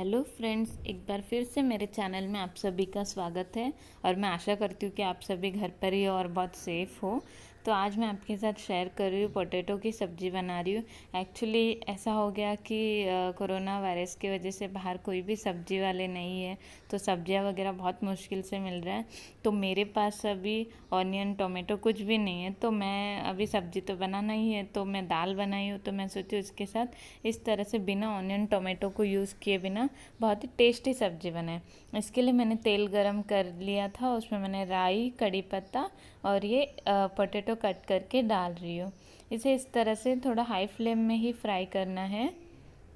hello friends एक बार फिर से मेरे चैनल में आप सभी का स्वागत है और मैं आशा करती हूँ कि आप सभी घर पर ही और बहुत सेफ़ हो तो आज मैं आपके साथ शेयर कर रही हूँ पोटैटो की सब्ज़ी बना रही हूँ एक्चुअली ऐसा हो गया कि कोरोना वायरस की वजह से बाहर कोई भी सब्ज़ी वाले नहीं है तो सब्ज़ियाँ वगैरह बहुत मुश्किल से मिल रहा है तो मेरे पास अभी ऑनियन टोमेटो कुछ भी नहीं है तो मैं अभी सब्ज़ी तो बनाना ही है तो मैं दाल बनाई हूँ तो मैं सोची उसके साथ इस तरह से बिना ऑनियन टोमेटो को यूज़ किए बिना बहुत ही टेस्टी सब्ज़ी बनाए इसके लिए मैंने तेल गर्म कर लिया था उसमें मैंने राई कड़ी पत्ता और ये पोटैटो टोमेटो कट करके डाल रही हूँ इसे इस तरह से थोड़ा हाई फ्लेम में ही फ्राई करना है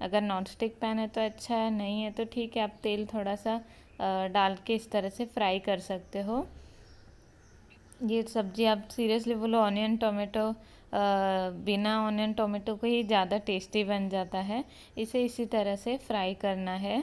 अगर नॉन स्टिक पैन है तो अच्छा है नहीं है तो ठीक है आप तेल थोड़ा सा डाल के इस तरह से फ्राई कर सकते हो ये सब्ज़ी आप सीरियसली बोलो ऑनियन टोमेटो बिना ऑनियन टोमेटो को ही ज़्यादा टेस्टी बन जाता है इसे इसी तरह से फ्राई करना है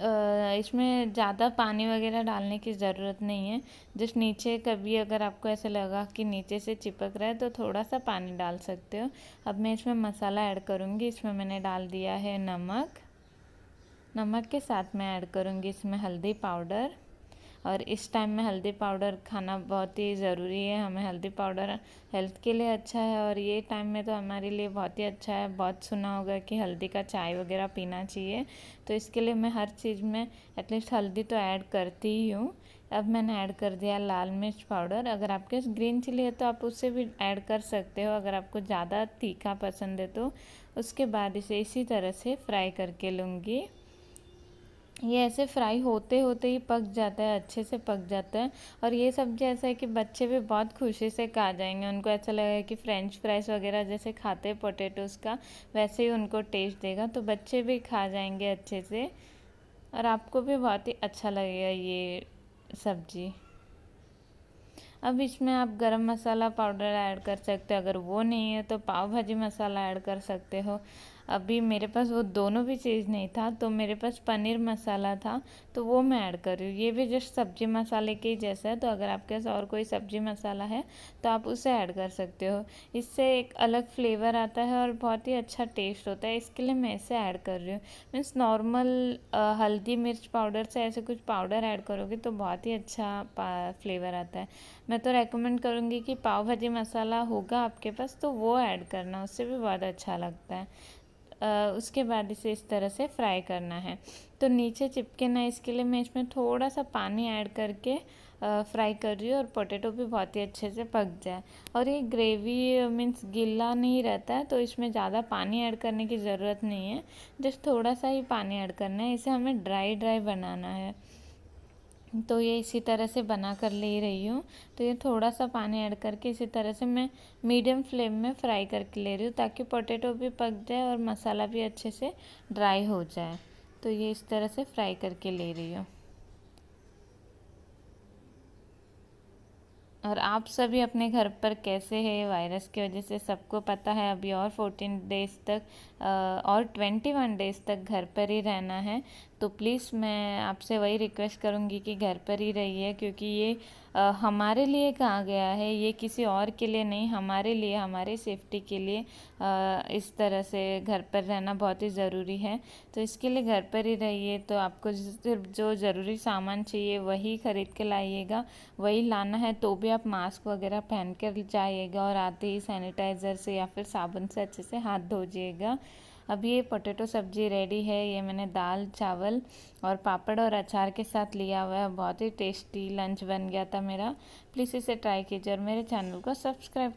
इसमें ज़्यादा पानी वगैरह डालने की ज़रूरत नहीं है जस्ट नीचे कभी अगर आपको ऐसा लगा कि नीचे से चिपक रहा है तो थोड़ा सा पानी डाल सकते हो अब मैं इसमें मसाला ऐड करूँगी इसमें मैंने डाल दिया है नमक नमक के साथ मैं ऐड करूँगी इसमें हल्दी पाउडर और इस टाइम में हल्दी पाउडर खाना बहुत ही ज़रूरी है हमें हल्दी पाउडर हेल्थ के लिए अच्छा है और ये टाइम में तो हमारे लिए बहुत ही अच्छा है बहुत सुना होगा कि हल्दी का चाय वगैरह पीना चाहिए तो इसके लिए मैं हर चीज़ में एटलीस्ट हल्दी तो ऐड करती ही हूँ अब मैंने ऐड कर दिया लाल मिर्च पाउडर अगर आपके ग्रीन चिली है तो आप उससे भी ऐड कर सकते हो अगर आपको ज़्यादा तीखा पसंद है तो उसके बाद इसे इसी तरह से फ्राई करके लूँगी ये ऐसे फ्राई होते होते ही पक जाता है अच्छे से पक जाता है और ये सब्जी ऐसा है कि बच्चे भी बहुत खुशी से खा जाएंगे उनको ऐसा लगेगा कि फ्रेंच फ्राइज वगैरह जैसे खाते हैं पोटेटोज़ का वैसे ही उनको टेस्ट देगा तो बच्चे भी खा जाएंगे अच्छे से और आपको भी बहुत ही अच्छा लगेगा ये सब्जी अब इसमें आप गरम मसाला पाउडर ऐड कर सकते हो अगर वो नहीं है तो पाव भाजी मसाला ऐड कर सकते हो अभी मेरे पास वो दोनों भी चीज़ नहीं था तो मेरे पास पनीर मसाला था तो वो मैं ऐड कर रही हूँ ये भी जस्ट सब्ज़ी मसाले के ही जैसा है तो अगर आपके पास और कोई सब्ज़ी मसाला है तो आप उसे ऐड कर सकते हो इससे एक अलग फ्लेवर आता है और बहुत ही अच्छा टेस्ट होता है इसके लिए मैं इसे ऐड कर रही हूँ मीन्स नॉर्मल हल्दी मिर्च पाउडर से ऐसे कुछ पाउडर ऐड करोगे तो बहुत ही अच्छा फ्लेवर आता है मैं तो रेकमेंड करूँगी कि पाव भाजी मसाला होगा आपके पास तो वो ऐड करना उससे भी बहुत अच्छा लगता है उसके बाद इसे इस तरह से फ्राई करना है तो नीचे चिपके ना इसके लिए मैं इसमें थोड़ा सा पानी ऐड करके फ्राई कर रही हूँ और पोटैटो भी बहुत ही अच्छे से पक जाए और ये ग्रेवी मीन्स गीला नहीं रहता है तो इसमें ज़्यादा पानी ऐड करने की ज़रूरत नहीं है जस्ट थोड़ा सा ही पानी ऐड करना है इसे हमें ड्राई ड्राई बनाना है तो ये इसी तरह से बना कर ले रही हूँ तो ये थोड़ा सा पानी ऐड करके इसी तरह से मैं मीडियम फ्लेम में फ्राई करके ले रही हूँ ताकि पोटैटो भी पक जाए और मसाला भी अच्छे से ड्राई हो जाए तो ये इस तरह से फ्राई करके ले रही हूँ और आप सभी अपने घर पर कैसे है वायरस की वजह से सबको पता है अभी और फोर्टीन डेज़ तक और ट्वेंटी वन डेज़ तक घर पर ही रहना है तो प्लीज़ मैं आपसे वही रिक्वेस्ट करूँगी कि घर पर ही रहिए क्योंकि ये आ, हमारे लिए कहा गया है ये किसी और के लिए नहीं हमारे लिए हमारे सेफ्टी के लिए आ, इस तरह से घर पर रहना बहुत ही ज़रूरी है तो इसके लिए घर पर ही रहिए तो आपको सिर्फ जो ज़रूरी सामान चाहिए वही ख़रीद के लाइएगा वही लाना है तो भी आप मास्क वगैरह पहन कर जाइएगा और आते ही सैनिटाइज़र से या फिर साबुन से अच्छे से हाथ धोजिएगा अब ये पोटैटो सब्जी रेडी है ये मैंने दाल चावल और पापड़ और अचार के साथ लिया हुआ है बहुत ही टेस्टी लंच बन गया था मेरा प्लीज़ इसे ट्राई कीजिए और मेरे चैनल को सब्सक्राइब